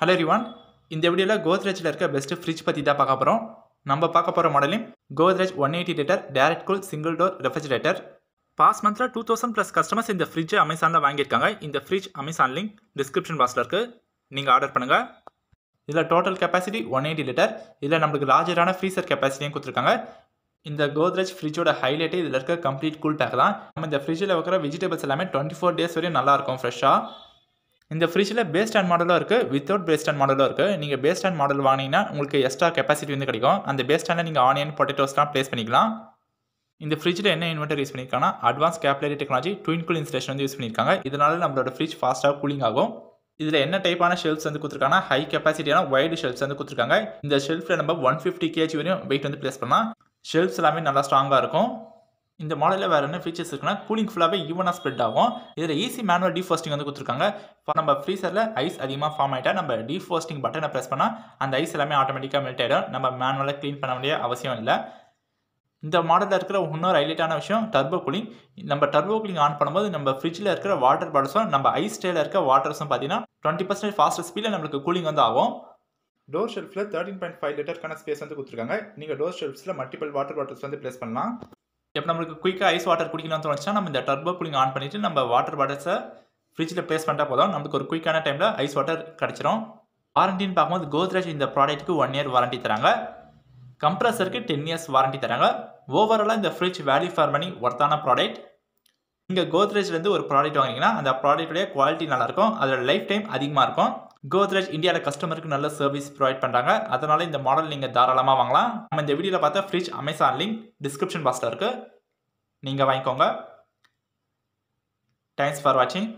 hello ரிவான் இந்த வீடியோவில் கோத்ரேஜில் இருக்க பெஸ்ட்டு ஃப்ரிட்ஜ் பற்றி தான் பார்க்க போகிறோம் நம்ம பார்க்க போகிற modelling Godrej one eighty litre direct cool single door refrigerator past மந்தில் டூ தௌசண்ட் ப்ளஸ் கஸ்டமர்ஸ் இந்த ஃப்ரிட்ஜ் அமேசானில் வாங்கியிருக்காங்க இந்த ஃப்ரிட்ஜ் அமேசான் லிங்க் டிஸ்கிரிப்ஷன் பாக்ஸில் இருக்குது நீங்கள் ஆர்டர் பண்ணுங்கள் இதில் total capacity one eighty litre இதில் நம்மளுக்கு லார்ஜரான ஃப்ரீசர் கெப்பாசிட்டியும் கொடுத்துருக்காங்க இந்த கோத்ரேஜ் ஃப்ரிட்ஜோட ஹைலைட்டே இதில் இருக்க கம்ப்ளீட் கூல் பேக் தான் நம்ம இந்த ஃப்ரிட்ஜில் வைக்கிற வெஜிடபிள்ஸ் எல்லாமே டுவெண்ட்டி ஃபோர் டேஸ் வரையும் நல்லாயிருக்கும் ஃப்ரெஷ்ஷாக இந்த ஃப்ரிட்ஜில் பேஸ்ட் ஹேண்ட் மாடலும் இருக்குது வித்தவுட் பேஸ் ஹேண்ட் மாடலும் இருக்குது நீங்கள் பேஸ் ஹேண்ட் மாடல் வாங்கினீங்கன்னா உங்களுக்கு எக்ஸ்ட்ரா கெப்பாசிட்டி வந்து கிடைக்கும் அந்த பேஸ் ஹேண்டில் நீங்கள் ஆனியன் பொட்டேட்டோஸ்லாம் ப்ளேஸ் பண்ணிக்கலாம் இந்த ஃப்ரிட்ஜில் என்ன இன்வெர்ட்டர் யூஸ் பண்ணியிருக்காங்க advance capillary technology twin cool இன்ஸ்டேஷன் வந்து யூஸ் பண்ணியிருக்காங்க இதனால் நம்மளோட ஃப்ரிட்ஜ் ஃபாஸ்ட்டாக கூலிங் ஆகும் இதில் என்ன டைப்பான ஷெல்ஃப்ஸ் வந்து கொடுத்துருக்காங்கன்னா ஹை கெப்பாசிட்டியான வைடு ஷெல்ஃப்ஸ் வந்து கொடுத்துருக்காங்க இந்த ஷெல்ஃபில் நம்ம ஒன் ஃபிஃப்டி கேஜி வரையும் வெயிட் வந்து ப்ளேஸ் பண்ணலாம் ஷெல்ஃப்ஸ் எல்லாமே நல்லா ஸ்ட்ராங்காக இருக்கும் இந்த மாடலில் வேறு என்ன ஃபீச்சர்ஸ் இருக்குன்னா கூலிங் ஃபுல்லாகவே ஈவனாக ஸ்ப்ரெட் ஆகும் இதில் ஈஸி மேனுவல் ஃபாஸ்டிங் வந்து கொடுத்துருக்காங்க இப்போ நம்ம ஃப்ரீசரில் ஐஸ் அதிகமாக ஃபார்ம் ஆகிட்டால் நம்ம டீஃபோஸ்டிங் பட்டனை ப்ரெஸ் பண்ணால் அந்த ஐஸ் எல்லாமே ஆட்டோமேட்டிக்காக மெல்ட் ஆகிடும் நம்ம மேனுவலாக க்ளீன் பண்ண வேண்டிய அவசியம் இல்லை இந்த மாடலில் இருக்கிற இன்னொரு ஹைலைட்டான விஷயம் டர்போ கூலிங் நம்ம டர்போ கூலிங் ஆன் பண்ணும்போது நம்ம ஃப்ரிட்ஜில் இருக்கிற வாட்டர் பாட்டில்ஸும் நம்ம ஐஸ் ஸ்டைலில் இருக்கிற வாட்டர்ஸும் பார்த்தீங்கன்னா டுவெண்ட்டி பர்சன்ட் ஃபாஸ்ட் ஸ்பீடில் நம்மளுக்கு கூலிங் வந்து ஆகும் டோர் ஷெல்ஃபில் தேர்ட்டின் பாயிண்ட் ஃபைவ் லிட்டருக்கான ஸ்பேஸ் வந்து கொடுத்துருக்காங்க நீங்கள் டோர் ஷெல்ஃப்ஸில் மல்டிபிள் வாட்டர் பாட்டில்ஸ் வந்து ப்ளேஸ் பண்ணலாம் இப்போ நம்மளுக்கு குயிக்காக ஐஸ் வாட்டர் குடிக்கணும்னு தோணுச்சுன்னா நம்ம இந்த டர்போ கூலிங் ஆன் பண்ணிவிட்டு நம்ம வாட்டர் பாட்டில்ஸை ஃப்ரிட்ஜில் ப்ளேஸ் பண்ணிட்டா போதும் நமக்கு ஒரு குயிக்கான டைமில் ஐஸ் வாட்டர் கிடச்சிரும் வாரண்டின்னு பார்க்கும்போது கோத்ரேஜ் இந்த ப்ராடக்ட்டுக்கு ஒன் இயர் வாரண்டி தராங்க கம்ப்ரஸருக்கு டென் இயர்ஸ் வாரண்டி தராங்க ஓவராலாக இந்த ஃப்ரிட்ஜ் வேல்யூ ஃபார் மணி ஒர்த்தான ப்ராடக்ட் இங்கே கோத்ரேஜ்லேருந்து ஒரு ப்ராடக்ட் வாங்கினீங்கன்னா அந்த ப்ராடக்ட்டுடைய குவாலிட்டி நல்லாயிருக்கும் அதோட லைஃப் டைம் அதிகமாக இருக்கும் கோத்ரேஜ் இந்தியாவில் கஸ்டமருக்கு நல்ல சர்வீஸ் ப்ரொவைட் பண்ணுறாங்க அதனால் இந்த மாடல் நீங்கள் தாராளமாக வாங்கலாம் நம்ம இந்த வீடியோவில் பார்த்தா ஃப்ரிட்ஜ் அமேசான் லிங்க் டிஸ்கிரிப்ஷன் பாக்ஸில் இருக்குது நீங்கள் வாங்கிக்கோங்க தேங்க்ஸ் ஃபார் வாட்சிங்